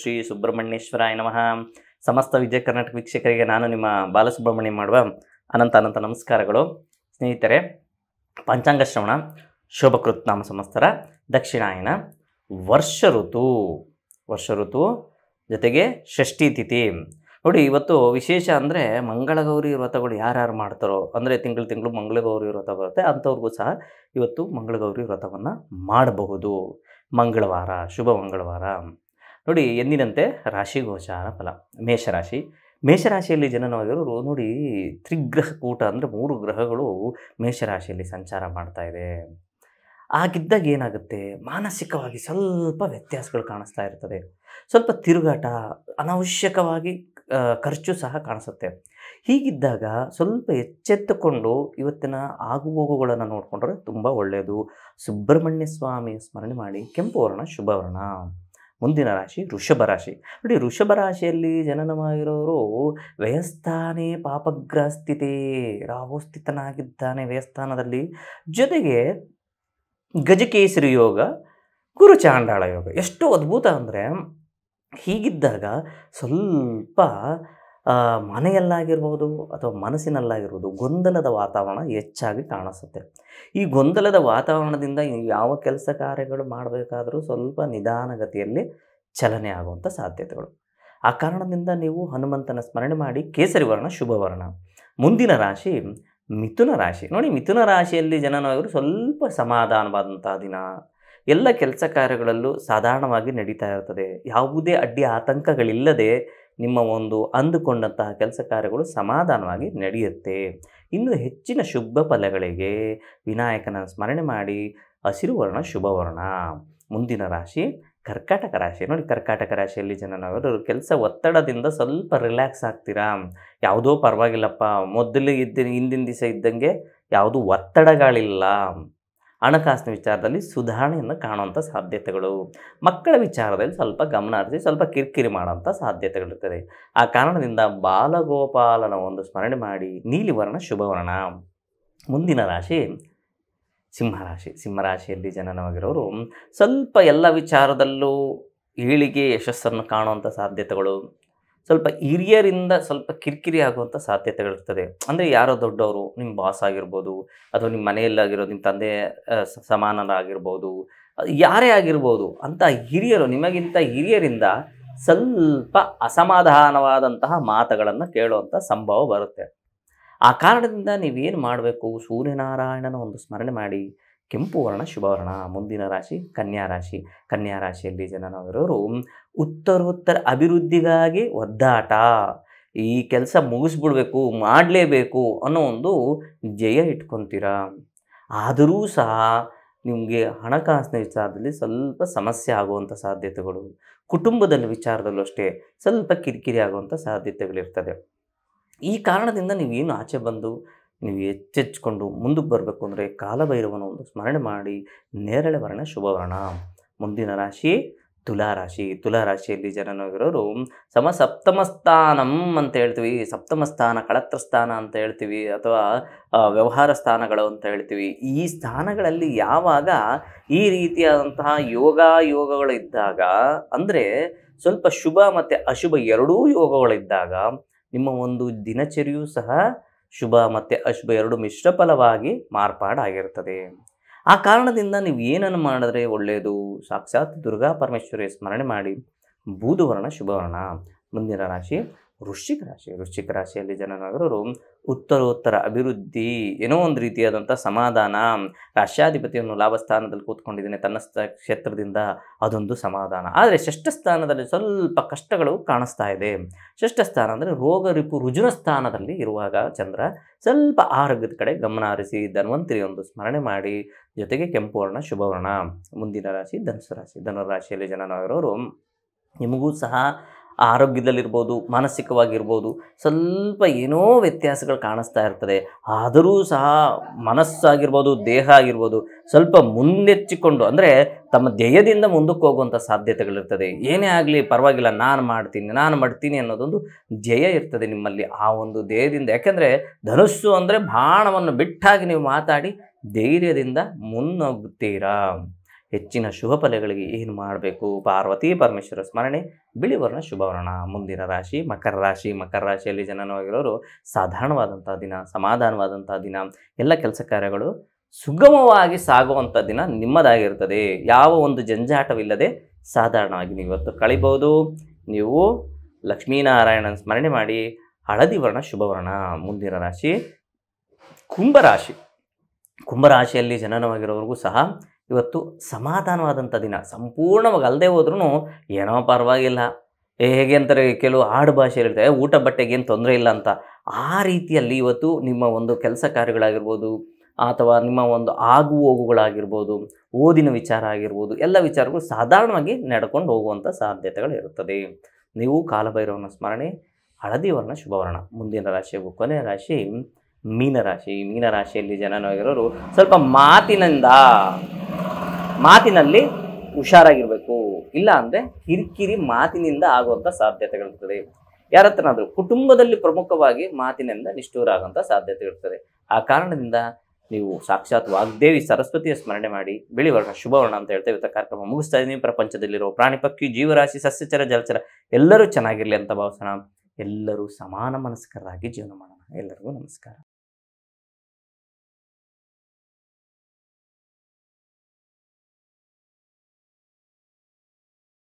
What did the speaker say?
ಶ್ರೀ ಸುಬ್ರಹ್ಮಣ್ಯೇಶ್ವರಾಯ ನಮಃ ಸಮಸ್ತ ವಿಜಯ ಕರ್ನಾಟಕ ವೀಕ್ಷಕರಿಗೆ ನಾನು ನಿಮ್ಮ ಬಾಲಸುಬ್ರಹ್ಮಣ್ಯ ಮಾಡುವ ಅನಂತ ಅನಂತ ನಮಸ್ಕಾರಗಳು ಸ್ನೇಹಿತರೆ ಪಂಚಾಂಗ ಶ್ರವಣ ಶೋಭಕೃತ್ ನಾಮ ಸಮಸ್ತರ ದಕ್ಷಿಣಾಯನ ವರ್ಷ ಋತು ವರ್ಷ ಋತು ಜೊತೆಗೆ ಷಷ್ಠಿ ತಿಥಿ ನೋಡಿ ಇವತ್ತು ವಿಶೇಷ ಅಂದರೆ ಮಂಗಳಗೌರಿ ವ್ರತಗಳು ಯಾರ್ಯಾರು ಮಾಡ್ತಾರೋ ಅಂದರೆ ತಿಂಗಳು ತಿಂಗಳು ಮಂಗಳಗೌರಿ ವ್ರತ ಬರುತ್ತೆ ಅಂಥವ್ರಿಗೂ ಸಹ ಇವತ್ತು ಮಂಗಳಗೌರಿ ವ್ರತವನ್ನು ಮಾಡಬಹುದು ಮಂಗಳವಾರ ಶುಭ ಮಂಗಳವಾರ ನೋಡಿ ಎಂದಿನಂತೆ ರಾಶಿ ಗೋಚಾರ ಫಲ ಮೇಷರಾಶಿ ಮೇಷರಾಶಿಯಲ್ಲಿ ಜನನವಾಗಿರೋರು ನೋಡಿ ತ್ರಿಗ್ರಹ ಕೂಟ ಅಂದರೆ ಮೂರು ಗ್ರಹಗಳು ಮೇಷರಾಶಿಯಲ್ಲಿ ಸಂಚಾರ ಮಾಡ್ತಾ ಇದೆ ಆಗಿದ್ದಾಗ ಏನಾಗುತ್ತೆ ಮಾನಸಿಕವಾಗಿ ಸ್ವಲ್ಪ ವ್ಯತ್ಯಾಸಗಳು ಕಾಣಿಸ್ತಾ ಇರ್ತದೆ ಸ್ವಲ್ಪ ತಿರುಗಾಟ ಅನವಶ್ಯಕವಾಗಿ ಖರ್ಚು ಸಹ ಕಾಣಿಸುತ್ತೆ ಹೀಗಿದ್ದಾಗ ಸ್ವಲ್ಪ ಎಚ್ಚೆತ್ತುಕೊಂಡು ಇವತ್ತಿನ ಆಗು ಹೋಗುಗಳನ್ನು ನೋಡಿಕೊಂಡ್ರೆ ತುಂಬ ಒಳ್ಳೆಯದು ಸುಬ್ರಹ್ಮಣ್ಯ ಸ್ವಾಮಿ ಸ್ಮರಣೆ ಮಾಡಿ ಕೆಂಪು ವರ್ಣ ಶುಭವರ್ಣ ಮುಂದಿನ ರಾಶಿ ಋಷಭ ರಾಶಿ ನೋಡಿ ಋಷಭ ರಾಶಿಯಲ್ಲಿ ಜನನವಾಗಿರೋರು ವ್ಯಯಸ್ಥಾನೇ ಪಾಪಗ್ರಹ ಸ್ಥಿತಿ ರಾಹುಸ್ಥಿತನಾಗಿದ್ದಾನೆ ವ್ಯಯಸ್ಥಾನದಲ್ಲಿ ಜೊತೆಗೆ ಗಜಕೇಸರಿ ಯೋಗ ಗುರುಚಾಂಡಾಳ ಯೋಗ ಎಷ್ಟು ಅದ್ಭುತ ಅಂದರೆ ಹೀಗಿದ್ದಾಗ ಸ್ವಲ್ಪ ಮನೆಯಲ್ಲಾಗಿರ್ಬೋದು ಅಥವಾ ಮನಸ್ಸಿನಲ್ಲಾಗಿರ್ಬೋದು ಗೊಂದಲದ ವಾತಾವರಣ ಹೆಚ್ಚಾಗಿ ಕಾಣಿಸುತ್ತೆ ಈ ಗೊಂದಲದ ವಾತಾವರಣದಿಂದ ಯಾವ ಕೆಲಸ ಕಾರ್ಯಗಳು ಮಾಡಬೇಕಾದರೂ ಸ್ವಲ್ಪ ನಿಧಾನಗತಿಯಲ್ಲಿ ಚಲನೆ ಆಗುವಂಥ ಸಾಧ್ಯತೆಗಳು ಆ ಕಾರಣದಿಂದ ನೀವು ಹನುಮಂತನ ಸ್ಮರಣೆ ಮಾಡಿ ಕೇಸರಿ ವರ್ಣ ಶುಭವರ್ಣ ಮುಂದಿನ ರಾಶಿ ಮಿಥುನ ರಾಶಿ ನೋಡಿ ಮಿಥುನ ರಾಶಿಯಲ್ಲಿ ಜನನವಾಗಿರು ಸ್ವಲ್ಪ ಸಮಾಧಾನವಾದಂಥ ದಿನ ಎಲ್ಲ ಕೆಲಸ ಕಾರ್ಯಗಳಲ್ಲೂ ಸಾಧಾರಣವಾಗಿ ನಡೀತಾ ಇರ್ತದೆ ಯಾವುದೇ ಅಡ್ಡಿ ಆತಂಕಗಳಿಲ್ಲದೆ ನಿಮ್ಮ ಒಂದು ಅಂದುಕೊಂಡಂತಹ ಕೆಲಸ ಕಾರ್ಯಗಳು ಸಮಾಧಾನವಾಗಿ ನಡೆಯುತ್ತೆ ಇನ್ನು ಹೆಚ್ಚಿನ ಶುಭ ಫಲಗಳಿಗೆ ವಿನಾಯಕನ ಸ್ಮರಣೆ ಮಾಡಿ ಹಸಿರು ವರ್ಣ ಶುಭವರ್ಣ ಮುಂದಿನ ರಾಶಿ ಕರ್ಕಾಟಕ ರಾಶಿ ನೋಡಿ ಕರ್ಕಾಟಕ ರಾಶಿಯಲ್ಲಿ ಜನ ನಾವೆಲ್ಲರೂ ಕೆಲಸ ಒತ್ತಡದಿಂದ ಸ್ವಲ್ಪ ರಿಲ್ಯಾಕ್ಸ್ ಆಗ್ತೀರಾ ಯಾವುದೋ ಪರವಾಗಿಲ್ಲಪ್ಪ ಮೊದಲು ಇದ್ದ ಹಿಂದಿನ ದಿವಸ ಇದ್ದಂಗೆ ಯಾವುದೂ ಒತ್ತಡಗಳಿಲ್ಲ ಹಣಕಾಸಿನ ವಿಚಾರದಲ್ಲಿ ಸುಧಾರಣೆಯನ್ನು ಕಾಣುವಂಥ ಸಾಧ್ಯತೆಗಳು ಮಕ್ಕಳ ವಿಚಾರದಲ್ಲಿ ಸ್ವಲ್ಪ ಗಮನ ಹರಿಸಿ ಸ್ವಲ್ಪ ಕಿರಿಕಿರಿ ಮಾಡುವಂಥ ಸಾಧ್ಯತೆಗಳಿರ್ತದೆ ಆ ಕಾರಣದಿಂದ ಬಾಲಗೋಪಾಲನ ಒಂದು ಸ್ಮರಣೆ ಮಾಡಿ ನೀಲಿವರ್ಣ ಶುಭವರ್ಣ ಮುಂದಿನ ರಾಶಿ ಸಿಂಹರಾಶಿ ಸಿಂಹರಾಶಿಯಲ್ಲಿ ಜನನವಾಗಿರೋರು ಸ್ವಲ್ಪ ಎಲ್ಲ ವಿಚಾರದಲ್ಲೂ ಏಳಿಗೆ ಯಶಸ್ಸನ್ನು ಕಾಣುವಂಥ ಸಾಧ್ಯತೆಗಳು ಸ್ವಲ್ಪ ಹಿರಿಯರಿಂದ ಸ್ವಲ್ಪ ಕಿರಿಕಿರಿ ಆಗುವಂಥ ಸಾಧ್ಯತೆಗಳಿರ್ತದೆ ಅಂದರೆ ಯಾರೋ ದೊಡ್ಡವರು ನಿಮ್ಮ ಬಾಸ್ ಆಗಿರ್ಬೋದು ಅಥವಾ ನಿಮ್ಮ ಮನೆಯಲ್ಲಾಗಿರೋದು ನಿಮ್ಮ ತಂದೆ ಸಮಾನರಾಗಿರ್ಬೋದು ಯಾರೇ ಆಗಿರ್ಬೋದು ಅಂತ ಹಿರಿಯರು ನಿಮಗಿಂತ ಹಿರಿಯರಿಂದ ಸ್ವಲ್ಪ ಅಸಮಾಧಾನವಾದಂತಹ ಮಾತುಗಳನ್ನು ಕೇಳುವಂಥ ಸಂಭವ ಬರುತ್ತೆ ಆ ಕಾರಣದಿಂದ ನೀವೇನು ಮಾಡಬೇಕು ಸೂರ್ಯನಾರಾಯಣನ ಒಂದು ಸ್ಮರಣೆ ಮಾಡಿ ಕೆಂಪು ವರ್ಣ ಶುಭವರ್ಣ ಮುಂದಿನ ರಾಶಿ ಕನ್ಯಾ ರಾಶಿ ಕನ್ಯಾ ರಾಶಿಯಲ್ಲಿ ಜನನವಿರೋರು ಉತ್ತರೋತ್ತರ ಅಭಿವೃದ್ಧಿಗಾಗಿ ಒದ್ದಾಟ ಈ ಕೆಲಸ ಮುಗಿಸ್ಬಿಡ್ಬೇಕು ಮಾಡಲೇಬೇಕು ಅನ್ನೋ ಒಂದು ಜಯ ಇಟ್ಕೊತೀರ ಆದರೂ ಸಹ ನಿಮಗೆ ಹಣಕಾಸಿನ ವಿಚಾರದಲ್ಲಿ ಸ್ವಲ್ಪ ಸಮಸ್ಯೆ ಆಗುವಂಥ ಸಾಧ್ಯತೆಗಳು ಕುಟುಂಬದಲ್ಲಿ ವಿಚಾರದಲ್ಲೂ ಅಷ್ಟೇ ಸ್ವಲ್ಪ ಕಿರಿಕಿರಿ ಆಗುವಂಥ ಸಾಧ್ಯತೆಗಳಿರ್ತದೆ ಈ ಕಾರಣದಿಂದ ನೀವು ಏನು ಆಚೆ ಬಂದು ನೀವು ಎಚ್ಚೆಚ್ಕೊಂಡು ಮುಂದಕ್ಕೆ ಬರಬೇಕು ಅಂದರೆ ಕಾಲಭೈರವನ ಒಂದು ಸ್ಮರಣೆ ಮಾಡಿ ನೇರಳೆ ವರ್ಣ ಶುಭವರ್ಣ ಮುಂದಿನ ರಾಶಿ ತುಲಾರಾಶಿ ತುಲಾರಾಶಿಯಲ್ಲಿ ಜನನಾಗಿರೋರು ಸಮ ಸ್ಥಾನಂ ಅಂತ ಹೇಳ್ತೀವಿ ಸ್ಥಾನ ಕಳತ್ರ ಸ್ಥಾನ ಅಂತ ಹೇಳ್ತೀವಿ ಅಥವಾ ವ್ಯವಹಾರ ಸ್ಥಾನಗಳು ಅಂತ ಹೇಳ್ತೀವಿ ಈ ಸ್ಥಾನಗಳಲ್ಲಿ ಯಾವಾಗ ಈ ರೀತಿಯಾದಂತಹ ಯೋಗ ಯೋಗಗಳು ಇದ್ದಾಗ ಅಂದರೆ ಸ್ವಲ್ಪ ಶುಭ ಮತ್ತು ಅಶುಭ ಎರಡೂ ಯೋಗಗಳಿದ್ದಾಗ ನಿಮ್ಮ ಒಂದು ದಿನಚರಿಯೂ ಸಹ ಶುಭ ಮತ್ತು ಅಶುಭ ಎರಡು ಮಿಶ್ರ ಫಲವಾಗಿ ಮಾರ್ಪಾಡಾಗಿರುತ್ತದೆ ಆ ಕಾರಣದಿಂದ ನೀವು ಏನನ್ನು ಮಾಡಿದ್ರೆ ಒಳ್ಳೆಯದು ಸಾಕ್ಷಾತ್ ದುರ್ಗಾ ಪರಮೇಶ್ವರಿ ಸ್ಮರಣೆ ಮಾಡಿ ಬೂದುವರ್ಣ ಶುಭವರ್ಣ ಮುಂದಿನ ರಾಶಿ ವೃಶ್ಚಿಕ ರಾಶಿ ವೃಶ್ಚಿಕ ರಾಶಿಯಲ್ಲಿ ಜನನಾದರೂ ಉತ್ತರೋತ್ತರ ಅಭಿವೃದ್ಧಿ ಏನೋ ಒಂದು ರೀತಿಯಾದಂಥ ಸಮಾಧಾನ ರಾಷ್ಟ್ರಾಧಿಪತಿಯನ್ನು ಲಾಭ ಸ್ಥಾನದಲ್ಲಿ ಕೂತ್ಕೊಂಡಿದ್ದೇನೆ ತನ್ನ ಕ್ಷೇತ್ರದಿಂದ ಅದೊಂದು ಸಮಾಧಾನ ಆದರೆ ಷಷ್ಠ ಸ್ಥಾನದಲ್ಲಿ ಸ್ವಲ್ಪ ಕಷ್ಟಗಳು ಕಾಣಿಸ್ತಾ ಇದೆ ಷಷ್ಠ ಸ್ಥಾನ ಅಂದರೆ ರೋಗ ರಿಪು ರುಜುನ ಸ್ಥಾನದಲ್ಲಿ ಇರುವಾಗ ಚಂದ್ರ ಸ್ವಲ್ಪ ಆರೋಗ್ಯದ ಕಡೆ ಗಮನ ಹರಿಸಿ ಧನ್ವಂತರಿಯೊಂದು ಸ್ಮರಣೆ ಮಾಡಿ ಜೊತೆಗೆ ಕೆಂಪು ವರ್ಣ ಶುಭವರ್ಣ ಮುಂದಿನ ರಾಶಿ ಧನುಸು ರಾಶಿ ಧನುರಾಶಿಯಲ್ಲಿ ಜನನಾಗಿರೋರು ನಿಮಗೂ ಸಹ ಆರೋಗ್ಯದಲ್ಲಿರ್ಬೋದು ಮಾನಸಿಕವಾಗಿರ್ಬೋದು ಸ್ವಲ್ಪ ಏನೋ ವ್ಯತ್ಯಾಸಗಳು ಕಾಣಿಸ್ತಾ ಇರ್ತದೆ ಆದರೂ ಸಹ ಮನಸ್ಸಾಗಿರ್ಬೋದು ದೇಹ ಆಗಿರ್ಬೋದು ಸ್ವಲ್ಪ ಮುಂದೆಚ್ಚಿಕೊಂಡು ಅಂದರೆ ತಮ್ಮ ಧ್ಯೇಯದಿಂದ ಮುಂದಕ್ಕೆ ಹೋಗುವಂಥ ಸಾಧ್ಯತೆಗಳಿರ್ತದೆ ಏನೇ ಆಗಲಿ ಪರವಾಗಿಲ್ಲ ನಾನು ಮಾಡ್ತೀನಿ ನಾನು ಮಾಡ್ತೀನಿ ಅನ್ನೋದೊಂದು ಜಯ ಇರ್ತದೆ ನಿಮ್ಮಲ್ಲಿ ಆ ಒಂದು ಧ್ಯೇಯದಿಂದ ಯಾಕೆಂದರೆ ಧನುಸ್ಸು ಅಂದರೆ ಬಾಣವನ್ನು ಬಿಟ್ಟಾಗಿ ನೀವು ಮಾತಾಡಿ ಧೈರ್ಯದಿಂದ ಮುನ್ನೋಗುತ್ತೀರಾ ಹೆಚ್ಚಿನ ಶುಭ ಫಲಗಳಿಗೆ ಏನು ಮಾಡಬೇಕು ಪಾರ್ವತಿ ಪರಮೇಶ್ವರ ಸ್ಮರಣೆ ಬಿಳಿ ವರ್ಣ ಶುಭವರ್ಣ ಮುಂದಿನ ರಾಶಿ ಮಕರ ರಾಶಿ ಮಕರ ರಾಶಿಯಲ್ಲಿ ಜನನವಾಗಿರೋರು ಸಾಧಾರಣವಾದಂಥ ದಿನ ಸಮಾಧಾನವಾದಂಥ ದಿನ ಎಲ್ಲ ಕೆಲಸ ಕಾರ್ಯಗಳು ಸುಗಮವಾಗಿ ಸಾಗುವಂಥ ದಿನ ನಿಮ್ಮದಾಗಿರ್ತದೆ ಯಾವ ಒಂದು ಜಂಜಾಟವಿಲ್ಲದೆ ಸಾಧಾರಣವಾಗಿ ನೀವು ಇವತ್ತು ಕಳಿಬೋದು ನೀವು ಲಕ್ಷ್ಮೀನಾರಾಯಣನ ಸ್ಮರಣೆ ಮಾಡಿ ಹಳದಿ ವರ್ಣ ಶುಭವರ್ಣ ಮುಂದಿನ ರಾಶಿ ಕುಂಭರಾಶಿ ಕುಂಭರಾಶಿಯಲ್ಲಿ ಜನನವಾಗಿರೋರಿಗೂ ಸಹ ಇವತ್ತು ಸಮಾಧಾನವಾದಂಥ ದಿನ ಸಂಪೂರ್ಣವಾಗಿ ಅಲ್ಲದೆ ಹೋದ್ರೂ ಏನೋ ಪರವಾಗಿಲ್ಲ ಹೇಗೆ ಅಂತಾರೆ ಕೆಲವು ಆಡು ಭಾಷೆಯಲ್ಲಿ ಇರ್ತದೆ ಊಟ ಬಟ್ಟೆಗೆ ಏನು ತೊಂದರೆ ಇಲ್ಲ ಅಂತ ಆ ರೀತಿಯಲ್ಲಿ ಇವತ್ತು ನಿಮ್ಮ ಒಂದು ಕೆಲಸ ಕಾರ್ಯಗಳಾಗಿರ್ಬೋದು ಅಥವಾ ನಿಮ್ಮ ಒಂದು ಆಗು ಹೋಗುಗಳಾಗಿರ್ಬೋದು ಓದಿನ ವಿಚಾರ ಆಗಿರ್ಬೋದು ಎಲ್ಲ ವಿಚಾರಗಳು ಸಾಧಾರಣವಾಗಿ ನಡ್ಕೊಂಡು ಹೋಗುವಂಥ ಸಾಧ್ಯತೆಗಳು ಇರುತ್ತದೆ ನೀವು ಕಾಲಭೈರವನ ಸ್ಮರಣೆ ಹಳದಿ ವರ್ಣ ಶುಭವರ್ಣ ಮುಂದಿನ ರಾಶಿ ಕೊನೆಯ ರಾಶಿ ಮೀನರಾಶಿ ಮೀನರಾಶಿಯಲ್ಲಿ ಜನನಾಗಿರೋರು ಸ್ವಲ್ಪ ಮಾತಿನಿಂದ ಮಾತಿನಲ್ಲಿ ಹುಷಾರಾಗಿರ್ಬೇಕು ಇಲ್ಲ ಅಂದ್ರೆ ಕಿರಿಕಿರಿ ಮಾತಿನಿಂದ ಆಗುವಂಥ ಸಾಧ್ಯತೆಗಳಿರ್ತದೆ ಯಾರ ಹತ್ರನಾದರೂ ಕುಟುಂಬದಲ್ಲಿ ಪ್ರಮುಖವಾಗಿ ಮಾತಿನಿಂದ ನಿಷ್ಠೂರ ಸಾಧ್ಯತೆ ಇರ್ತದೆ ಆ ಕಾರಣದಿಂದ ನೀವು ಸಾಕ್ಷಾತ್ ವಾಗ್ದೇವಿ ಸರಸ್ವತಿಯ ಸ್ಮರಣೆ ಮಾಡಿ ಬಿಳಿವರ್ಣ ಶುಭವರ್ಣ ಅಂತ ಹೇಳ್ತಾ ಇವತ್ತು ಕಾರ್ಯಕ್ರಮ ಮುಗಿಸ್ತಾ ಇದ್ದೀನಿ ಪ್ರಪಂಚದಲ್ಲಿರೋ ಪ್ರಾಣಿ ಪಕ್ಷಿ ಜೀವರಾಶಿ ಸಸ್ಯಚರ ಜಲಚರ ಎಲ್ಲರೂ ಚೆನ್ನಾಗಿರಲಿ ಅಂತ ಭಾವಿಸೋಣ ಎಲ್ಲರೂ ಸಮಾನ ಮನಸ್ಕರಾಗಿ ಜೀವನ ಮಾಡೋಣ ಎಲ್ಲರಿಗೂ ನಮಸ್ಕಾರ